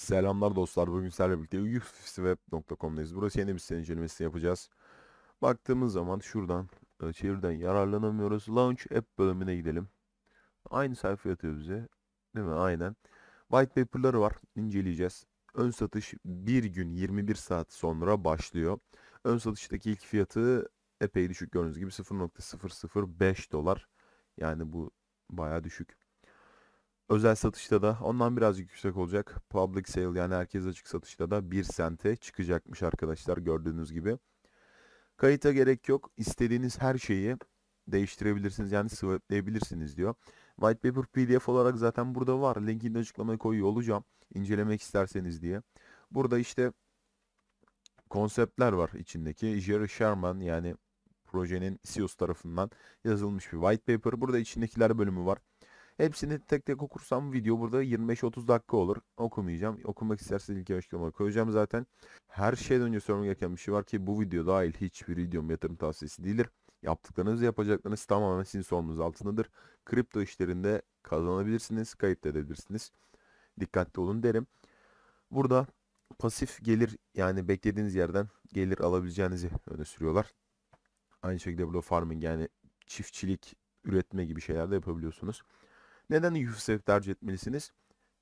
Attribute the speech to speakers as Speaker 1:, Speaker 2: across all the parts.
Speaker 1: Selamlar dostlar. Bugün sizlerle birlikte ufcweb.com'dayız. Burası yeni bir site incelemesi yapacağız. Baktığımız zaman şuradan e, çevirden yararlanamıyoruz. Launch App bölümüne gidelim. Aynı sayfa atıyor bize. Değil mi? Aynen. White paper'ları var. İnceleyeceğiz. Ön satış bir gün 21 saat sonra başlıyor. Ön satıştaki ilk fiyatı epey düşük gördüğünüz gibi 0.005 dolar. Yani bu baya düşük. Özel satışta da ondan birazcık yüksek olacak. Public sale yani herkes açık satışta da 1 sente çıkacakmış arkadaşlar gördüğünüz gibi. Kayıta gerek yok. İstediğiniz her şeyi değiştirebilirsiniz yani swaplayabilirsiniz diyor. White Paper PDF olarak zaten burada var. Linkini açıklamaya koyuyor olacağım. İncelemek isterseniz diye. Burada işte konseptler var içindeki. Jerry Sherman yani projenin CEO'su tarafından yazılmış bir white paper. Burada içindekiler bölümü var. Hepsini tek tek okursam video burada 25-30 dakika olur. Okumayacağım. Okumak isterseniz ilk açıklamaya koyacağım zaten. Her şeyden önce sormak gereken bir şey var ki bu video dahil hiçbir videom yatırım tavsiyesi değildir. Yaptıklarınızı yapacaklarınız tamamen sizin sorunuz altındadır. Kripto işlerinde kazanabilirsiniz, kayıp edebilirsiniz. Dikkatli olun derim. Burada pasif gelir yani beklediğiniz yerden gelir alabileceğinizi öne sürüyorlar. Aynı şekilde burada farming yani çiftçilik, üretme gibi şeyler de yapabiliyorsunuz. Neden Yufsev tercih etmelisiniz?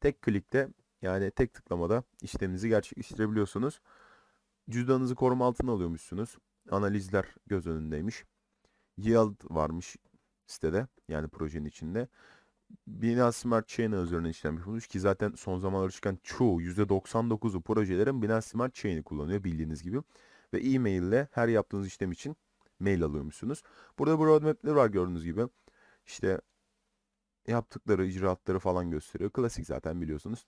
Speaker 1: Tek klikte yani tek tıklamada işleminizi gerçekleştirebiliyorsunuz. Cüzdanınızı koruma altına alıyormuşsunuz. Analizler göz önündeymiş. Yield varmış sitede yani projenin içinde. Binance Smart Chain'e üzerine işlem yapılmış ki zaten son zamanlarda çıkan çoğu %99'u projelerin Binance Smart Chain'i kullanıyor bildiğiniz gibi. Ve e-mail ile her yaptığınız işlem için mail alıyormuşsunuz. Burada bu roadmap'ler var gördüğünüz gibi. İşte yaptıkları icraatları falan gösteriyor. Klasik zaten biliyorsunuz.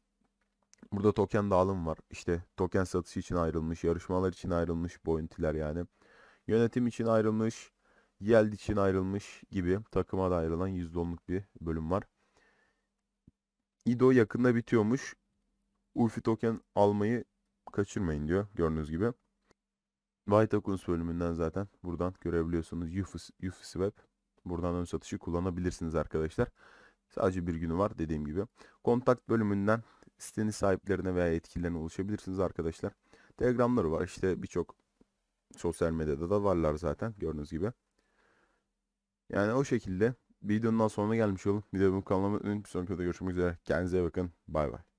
Speaker 1: Burada token dağılım var. İşte token satışı için ayrılmış, yarışmalar için ayrılmış boyuntiler yani. Yönetim için ayrılmış, Yeld için ayrılmış gibi takıma da ayrılan %10'luk bir bölüm var. İdo yakında bitiyormuş. Ulfi token almayı kaçırmayın diyor gördüğünüz gibi. White Akuns bölümünden zaten buradan görebiliyorsunuz. Yufis Web. Buradan ön satışı kullanabilirsiniz arkadaşlar. Sadece bir günü var dediğim gibi. Kontakt bölümünden sitenin sahiplerine veya yetkililerine ulaşabilirsiniz arkadaşlar. Telegramları var. İşte birçok sosyal medyada da varlar zaten gördüğünüz gibi. Yani o şekilde videonun sonuna gelmiş olun. Videomu kanalıma unutmayın. Bir sonraki videoda görüşmek üzere. Kendinize bakın. Bay bay.